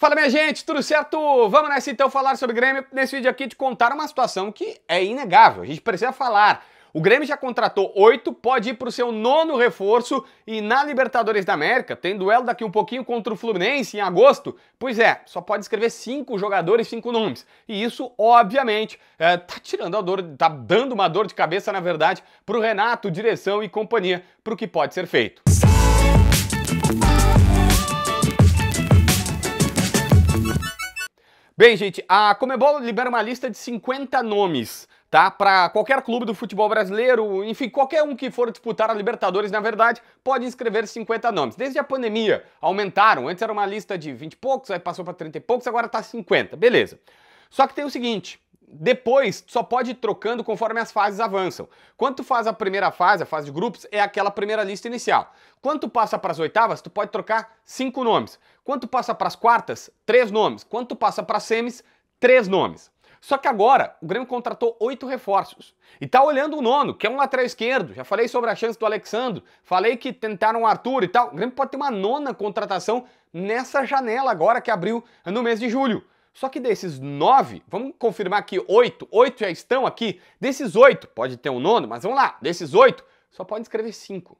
Fala minha gente, tudo certo? Vamos nessa então falar sobre o Grêmio. Nesse vídeo aqui te contar uma situação que é inegável, a gente precisa falar. O Grêmio já contratou oito, pode ir para o seu nono reforço e na Libertadores da América tem duelo daqui um pouquinho contra o Fluminense em agosto. Pois é, só pode escrever cinco jogadores, cinco nomes. E isso, obviamente, é, tá tirando a dor, tá dando uma dor de cabeça, na verdade, para o Renato, direção e companhia, para o que pode ser feito. Bem, gente, a Comebol libera uma lista de 50 nomes tá? Para qualquer clube do futebol brasileiro, enfim, qualquer um que for disputar a Libertadores, na verdade, pode inscrever 50 nomes. Desde a pandemia, aumentaram. Antes era uma lista de 20 e poucos, aí passou para 30 e poucos, agora tá 50. Beleza. Só que tem o seguinte, depois só pode ir trocando conforme as fases avançam. Quando tu faz a primeira fase, a fase de grupos, é aquela primeira lista inicial. Quando tu passa para as oitavas, tu pode trocar cinco nomes. Quando tu passa para as quartas, três nomes. Quando tu passa para as semis, três nomes. Só que agora o Grêmio contratou oito reforços e tá olhando o nono, que é um lateral esquerdo. Já falei sobre a chance do Alexandre, falei que tentaram o Arthur e tal. O Grêmio pode ter uma nona contratação nessa janela agora que abriu no mês de julho. Só que desses nove, vamos confirmar que oito, oito já estão aqui. Desses oito, pode ter um nono, mas vamos lá, desses oito, só pode escrever cinco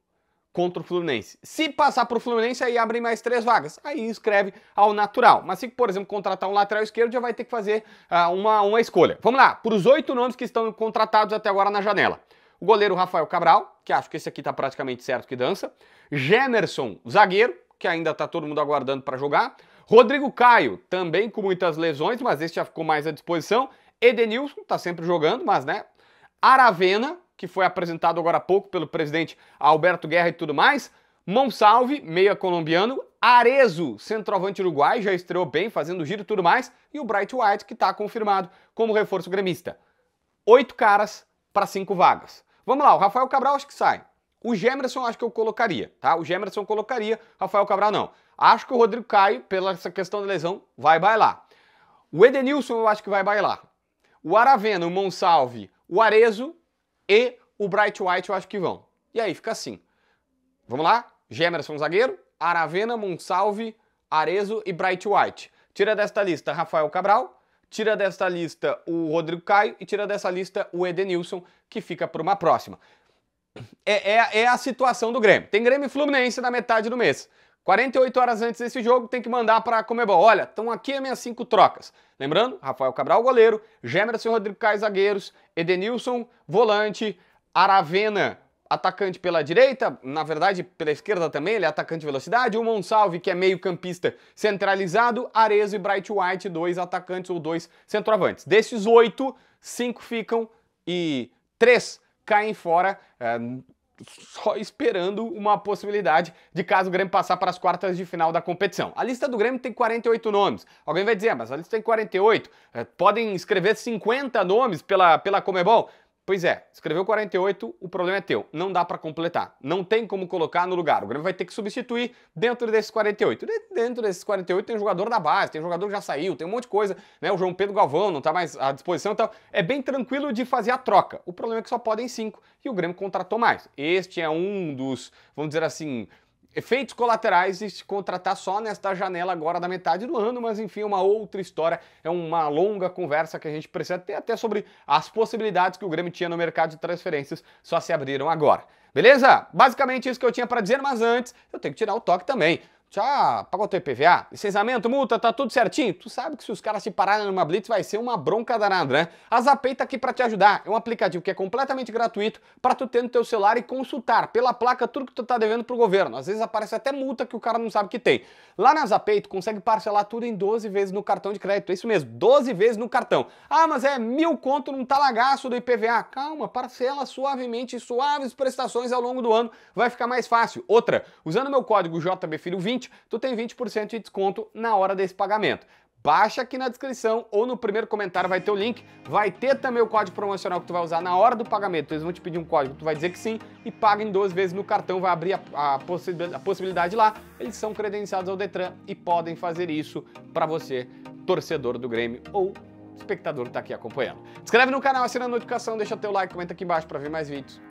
contra o Fluminense. Se passar para o Fluminense, aí abrem mais três vagas. Aí escreve ao natural. Mas se, por exemplo, contratar um lateral esquerdo, já vai ter que fazer uh, uma, uma escolha. Vamos lá, para os oito nomes que estão contratados até agora na janela. O goleiro Rafael Cabral, que acho que esse aqui está praticamente certo que dança. Gemerson, zagueiro, que ainda está todo mundo aguardando para jogar. Rodrigo Caio, também com muitas lesões, mas este já ficou mais à disposição. Edenilson, está sempre jogando, mas né. Aravena, que foi apresentado agora há pouco pelo presidente Alberto Guerra e tudo mais. Monsalve, meia colombiano. Arezo, centroavante uruguai, já estreou bem, fazendo giro e tudo mais. E o Bright White, que está confirmado como reforço gremista. Oito caras para cinco vagas. Vamos lá, o Rafael Cabral acho que sai. O Gemerson acho que eu colocaria, tá? O Gemerson colocaria, Rafael Cabral não. Acho que o Rodrigo Caio, pela essa questão da lesão, vai bailar. O Edenilson eu acho que vai bailar. O Aravena, o Monsalve, o Arezo e o Bright White eu acho que vão. E aí fica assim. Vamos lá? Gemerson zagueiro, Aravena, Monsalve, Arezo e Bright White. Tira desta lista Rafael Cabral, tira desta lista o Rodrigo Caio e tira dessa lista o Edenilson, que fica para uma próxima é, é, é a situação do Grêmio. Tem Grêmio e Fluminense na metade do mês. 48 horas antes desse jogo, tem que mandar para a Comebol. Olha, estão aqui as minhas cinco trocas. Lembrando, Rafael Cabral, goleiro, Gemerson Rodrigo Caio, zagueiros, Edenilson, volante, Aravena, atacante pela direita, na verdade pela esquerda também, ele é atacante de velocidade, o Monsalve, que é meio campista centralizado, Arezzo e Bright White, dois atacantes ou dois centroavantes. Desses oito, cinco ficam e três caem fora. É, só esperando uma possibilidade de caso o Grêmio passar para as quartas de final da competição. A lista do Grêmio tem 48 nomes. Alguém vai dizer, ah, mas a lista tem 48, é, podem escrever 50 nomes pela, pela Comebol? Pois é, escreveu 48, o problema é teu. Não dá para completar. Não tem como colocar no lugar. O Grêmio vai ter que substituir dentro desses 48. Dentro desses 48 tem jogador da base, tem jogador que já saiu, tem um monte de coisa, né? O João Pedro Galvão não tá mais à disposição e então tal. É bem tranquilo de fazer a troca. O problema é que só podem 5 e o Grêmio contratou mais. Este é um dos, vamos dizer assim, Efeitos colaterais e se contratar só nesta janela agora da metade do ano, mas enfim, é uma outra história, é uma longa conversa que a gente precisa ter até sobre as possibilidades que o Grêmio tinha no mercado de transferências, só se abriram agora. Beleza? Basicamente isso que eu tinha para dizer, mas antes eu tenho que tirar o toque também já pagou teu IPVA, licenciamento, multa, tá tudo certinho? Tu sabe que se os caras se pararem numa blitz vai ser uma bronca danada, né? A Zapay tá aqui para te ajudar. É um aplicativo que é completamente gratuito para tu ter no teu celular e consultar pela placa tudo que tu tá devendo pro governo. Às vezes aparece até multa que o cara não sabe que tem. Lá na Zapay tu consegue parcelar tudo em 12 vezes no cartão de crédito. É isso mesmo, 12 vezes no cartão. Ah, mas é mil conto num talagaço do IPVA. Calma, parcela suavemente, suaves prestações ao longo do ano. Vai ficar mais fácil. Outra, usando meu código JBFilho20, 20, tu tem 20% de desconto na hora desse pagamento. Baixa aqui na descrição ou no primeiro comentário vai ter o link. Vai ter também o código promocional que tu vai usar na hora do pagamento. Eles vão te pedir um código, tu vai dizer que sim e paga em vezes no cartão. Vai abrir a, a, possi a possibilidade lá. Eles são credenciados ao Detran e podem fazer isso para você, torcedor do Grêmio ou espectador que está aqui acompanhando. Inscreve no canal, assina a notificação, deixa teu like, comenta aqui embaixo para ver mais vídeos.